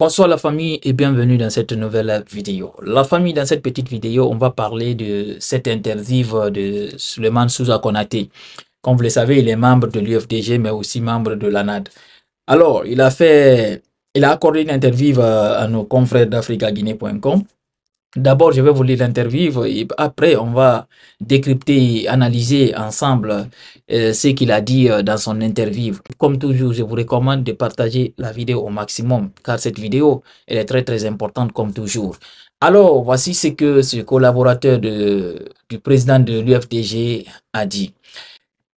Bonsoir la famille et bienvenue dans cette nouvelle vidéo. La famille, dans cette petite vidéo, on va parler de cette interview de Suleiman Souza Konaté. Comme vous le savez, il est membre de l'UFDG mais aussi membre de l'ANAD. Alors, il a fait, il a accordé une interview à nos confrères d'AfricaGuinée.com D'abord, je vais vous lire l'interview et après, on va décrypter et analyser ensemble euh, ce qu'il a dit euh, dans son interview. Comme toujours, je vous recommande de partager la vidéo au maximum car cette vidéo, elle est très très importante comme toujours. Alors, voici ce que ce collaborateur de, du président de l'UFDG a dit.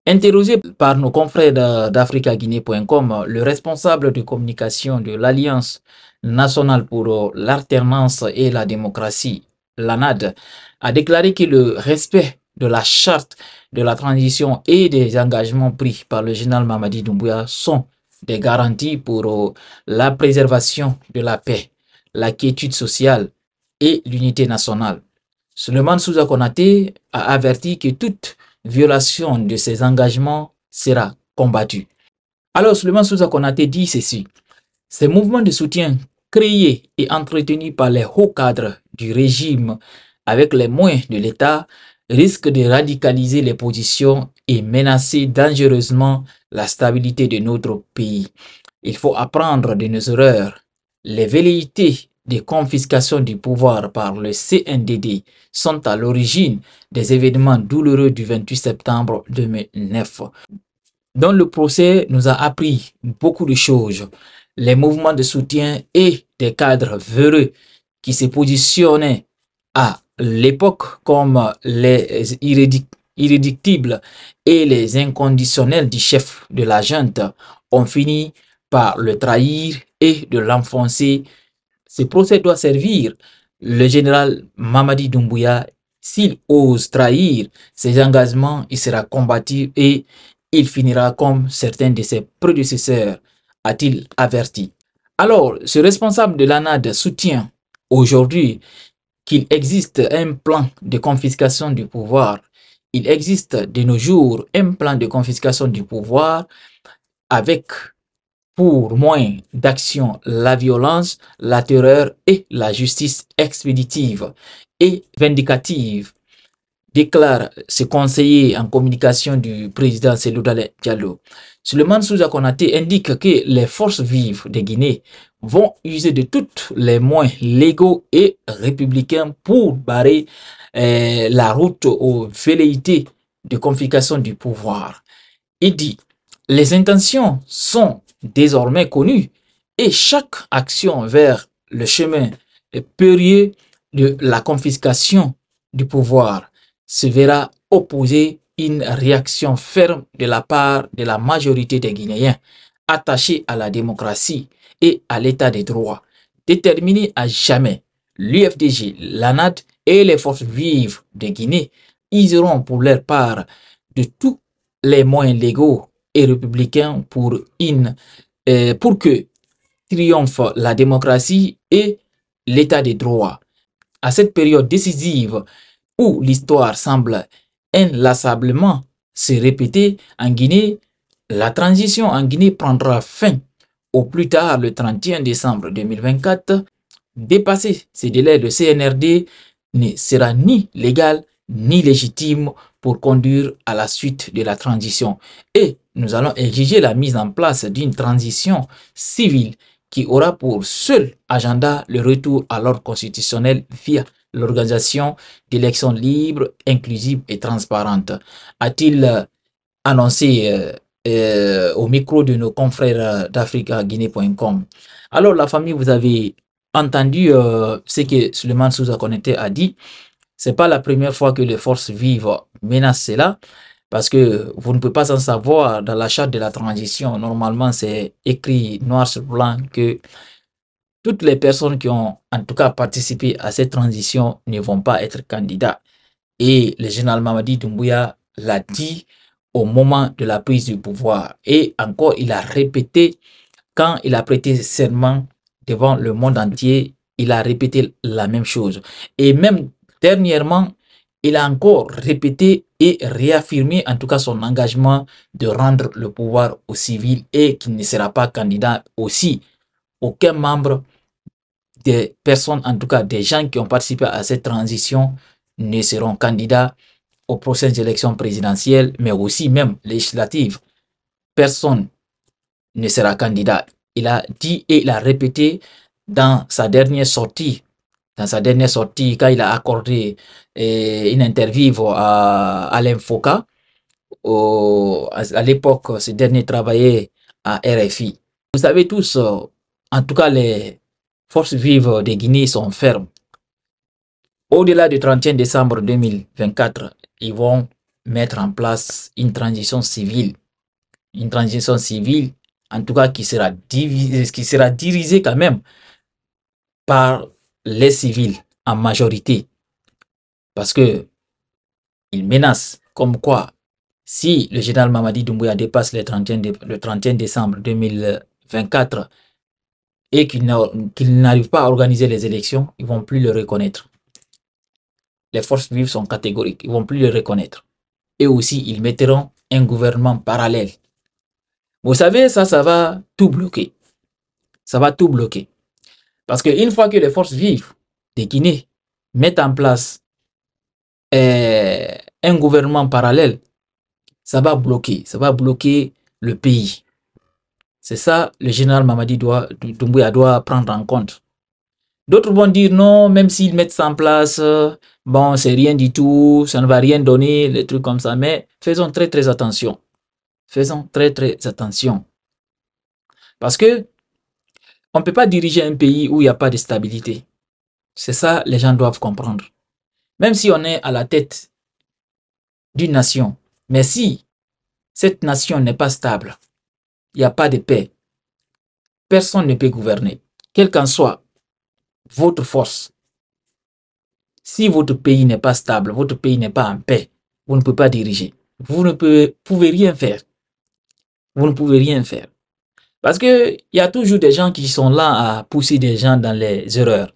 Interrogé par nos confrères d'AfricaGuinée.com, le responsable de communication de l'Alliance national pour euh, l'alternance et la démocratie, l'ANAD, a déclaré que le respect de la charte de la transition et des engagements pris par le général Mamadi Doumbouya sont des garanties pour euh, la préservation de la paix, la quiétude sociale et l'unité nationale. Suleiman Souza Konaté a averti que toute violation de ces engagements sera combattue. Alors Suleiman Souza Konaté dit ceci. Ces mouvements de soutien créés et entretenus par les hauts cadres du régime avec les moyens de l'État, risque de radicaliser les positions et menacer dangereusement la stabilité de notre pays. Il faut apprendre de nos erreurs. Les velléités des confiscations du pouvoir par le CNDD sont à l'origine des événements douloureux du 28 septembre 2009. dont le procès nous a appris beaucoup de choses les mouvements de soutien et des cadres véreux qui se positionnaient à l'époque comme les irréductibles et les inconditionnels du chef de la junte ont fini par le trahir et de l'enfoncer. Ce procès doit servir le général Mamadi Doumbouya. S'il ose trahir ses engagements, il sera combattu et il finira comme certains de ses prédécesseurs a-t-il averti. Alors, ce responsable de l'ANAD soutient aujourd'hui qu'il existe un plan de confiscation du pouvoir. Il existe de nos jours un plan de confiscation du pouvoir avec pour moins d'action la violence, la terreur et la justice expéditive et vindicative déclare ses conseillers en communication du président Seloudale Diallo. Suleiman Souza Konate indique que les forces vives de Guinée vont user de toutes les moyens légaux et républicains pour barrer euh, la route aux velléités de confiscation du pouvoir. Il dit, les intentions sont désormais connues et chaque action vers le chemin périlleux de la confiscation du pouvoir se verra opposer une réaction ferme de la part de la majorité des Guinéens, attachés à la démocratie et à l'état des droits, déterminés à jamais. L'UFDG, l'ANAD et les forces vives de Guinée iront pour leur part de tous les moyens légaux et républicains pour, euh, pour que triomphe la démocratie et l'état des droits. À cette période décisive, où l'histoire semble inlassablement se répéter en Guinée, la transition en Guinée prendra fin au plus tard le 31 décembre 2024. Dépasser ces délais, de CNRD ne sera ni légal ni légitime pour conduire à la suite de la transition. Et nous allons exiger la mise en place d'une transition civile qui aura pour seul agenda le retour à l'ordre constitutionnel via l'organisation d'élections libres, inclusives et transparentes. A-t-il euh, annoncé euh, euh, au micro de nos confrères guinée.com Alors la famille, vous avez entendu ce que Suleiman Souza Konete a dit. C'est pas la première fois que les forces vives menacent cela parce que vous ne pouvez pas en savoir dans la charte de la transition. Normalement, c'est écrit noir sur blanc que toutes les personnes qui ont en tout cas participé à cette transition ne vont pas être candidats. Et le général Mamadi Doumbouya l'a dit au moment de la prise du pouvoir. Et encore, il a répété, quand il a prêté serment devant le monde entier, il a répété la même chose. Et même dernièrement, il a encore répété et réaffirmé en tout cas son engagement de rendre le pouvoir aux civils et qu'il ne sera pas candidat aussi. Aucun membre des personnes, en tout cas des gens qui ont participé à cette transition, ne seront candidats aux prochaines élections présidentielles, mais aussi même législatives. Personne ne sera candidat. Il a dit et il a répété dans sa dernière sortie, dans sa dernière sortie, quand il a accordé eh, une interview à Alain Foucault, à l'époque, ce dernier travaillait à RFI. Vous savez tous, en tout cas les forces vives de Guinée sont fermes. Au-delà du 31 décembre 2024, ils vont mettre en place une transition civile. Une transition civile, en tout cas, qui sera, dirigée quand même par les civils en majorité. Parce que ils menacent comme quoi, si le général Mamadi Doumbouya dépasse le 31, le 31 décembre 2024, et qu'ils n'arrivent pas à organiser les élections, ils vont plus le reconnaître. Les forces vives sont catégoriques, ils vont plus le reconnaître. Et aussi, ils mettront un gouvernement parallèle. Vous savez, ça, ça va tout bloquer. Ça va tout bloquer. Parce qu'une fois que les forces vives de Guinée mettent en place euh, un gouvernement parallèle, ça va bloquer, ça va bloquer le pays. C'est ça, le général Mamadi doit, Doumbouya doit prendre en compte. D'autres vont dire non, même s'ils mettent ça en place, euh, bon, c'est rien du tout, ça ne va rien donner, les trucs comme ça. Mais faisons très, très attention. Faisons très, très attention. Parce que on ne peut pas diriger un pays où il n'y a pas de stabilité. C'est ça, les gens doivent comprendre. Même si on est à la tête d'une nation, mais si cette nation n'est pas stable, il n'y a pas de paix, personne ne peut gouverner, quelle qu'en soit votre force. Si votre pays n'est pas stable, votre pays n'est pas en paix, vous ne pouvez pas diriger. Vous ne pouvez, rien faire. Vous ne pouvez rien faire. Parce que y a toujours des gens qui sont là à pousser des gens dans les erreurs.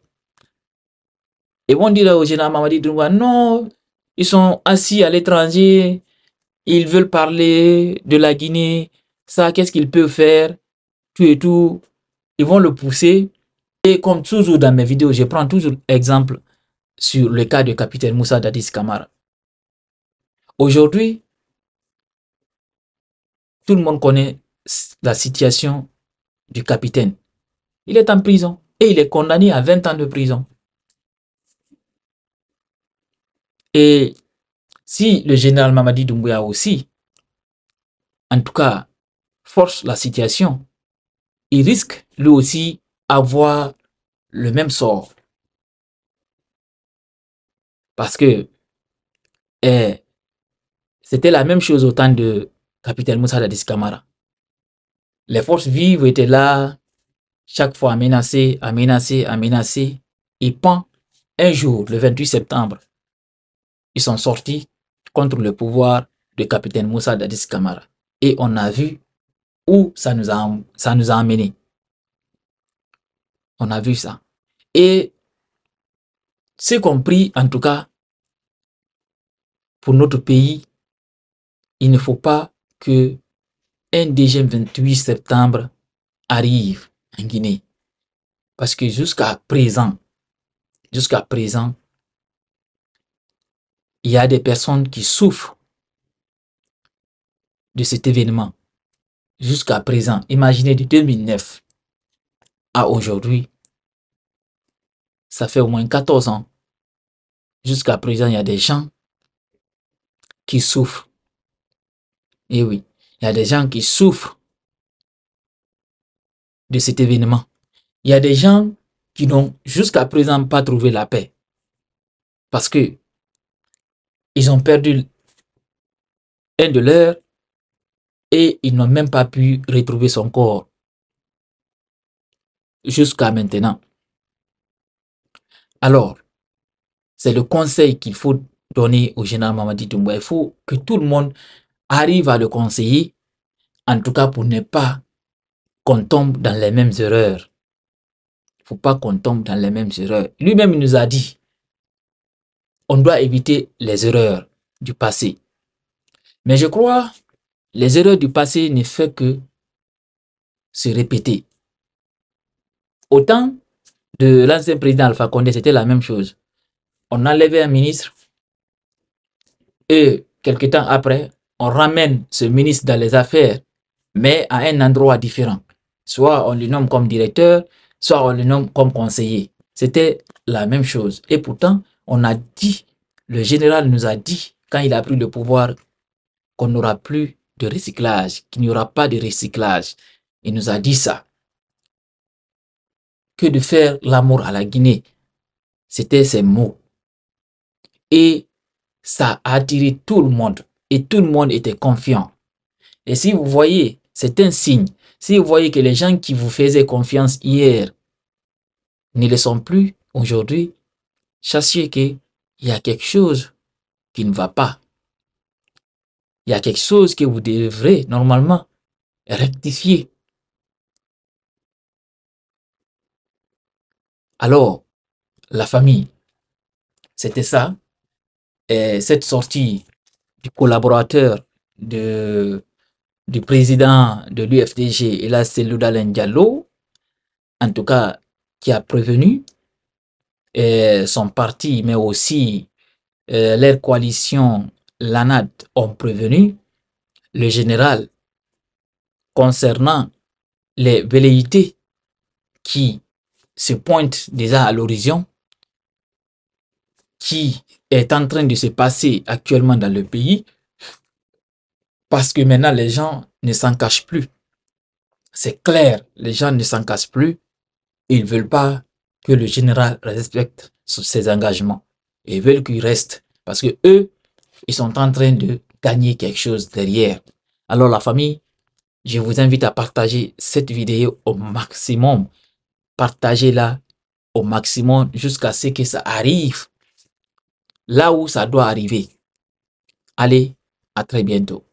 Et vont dire au général Mamadi Doumbouya, non, ils sont assis à l'étranger, ils veulent parler de la Guinée, ça, qu'est-ce qu'il peut faire, tout et tout. Ils vont le pousser. Et comme toujours dans mes vidéos, je prends toujours exemple sur le cas du capitaine Moussa Dadis Kamara. Aujourd'hui, tout le monde connaît la situation du capitaine. Il est en prison et il est condamné à 20 ans de prison. Et si le général Mamadi Doumbouya aussi, en tout cas, force la situation, il risque lui aussi avoir le même sort. Parce que eh, c'était la même chose au temps de Capitaine Moussa Dadis Kamara. Les forces vives étaient là, chaque fois à menacer, à à Et pendant un jour, le 28 septembre, ils sont sortis contre le pouvoir de Capitaine Moussa Dadis Kamara. Et on a vu où ça nous a, ça nous a amené. On a vu ça. Et c'est compris, en tout cas, pour notre pays, il ne faut pas que un deuxième 28 septembre arrive en Guinée. Parce que jusqu'à présent, jusqu'à présent, il y a des personnes qui souffrent de cet événement jusqu'à présent, imaginez de 2009 à aujourd'hui, ça fait au moins 14 ans. Jusqu'à présent, il y a des gens qui souffrent. Et eh oui, il y a des gens qui souffrent de cet événement. Il y a des gens qui n'ont jusqu'à présent pas trouvé la paix. Parce que ils ont perdu un de leurs et ils n'ont même pas pu retrouver son corps jusqu'à maintenant. Alors, c'est le conseil qu'il faut donner au général Mamadi Doumbou. Il faut que tout le monde arrive à le conseiller, en tout cas pour ne pas qu'on tombe dans les mêmes erreurs. Il faut pas qu'on tombe dans les mêmes erreurs. Lui-même, il nous a dit, on doit éviter les erreurs du passé. Mais je crois les erreurs du passé ne font que se répéter. Au temps de l'ancien président Alpha Condé, c'était la même chose. On enlevait un ministre et quelques temps après, on ramène ce ministre dans les affaires, mais à un endroit différent. Soit on le nomme comme directeur, soit on le nomme comme conseiller. C'était la même chose. Et pourtant, on a dit, le général nous a dit, quand il a pris le pouvoir, qu'on n'aura plus de recyclage, qu'il n'y aura pas de recyclage. Il nous a dit ça. Que de faire l'amour à la Guinée. C'était ses mots. Et ça a attiré tout le monde. Et tout le monde était confiant. Et si vous voyez, c'est un signe. Si vous voyez que les gens qui vous faisaient confiance hier ne le sont plus aujourd'hui, sachez qu'il y a quelque chose qui ne va pas il y a quelque chose que vous devrez normalement rectifier. Alors, la famille, c'était ça. cette sortie du collaborateur du président de l'UFDG, et là c'est Ludalen Diallo, en tout cas, qui a prévenu son parti, mais aussi euh, leur coalition l'ANAD ont prévenu le général concernant les velléités qui se pointent déjà à l'horizon, qui est en train de se passer actuellement dans le pays, parce que maintenant les gens ne s'en cachent plus. C'est clair, les gens ne s'en cachent plus. Ils ne veulent pas que le général respecte ses engagements. Ils veulent qu'il reste, parce que eux, ils sont en train de gagner quelque chose derrière. Alors la famille, je vous invite à partager cette vidéo au maximum. Partagez-la au maximum jusqu'à ce que ça arrive là où ça doit arriver. Allez, à très bientôt.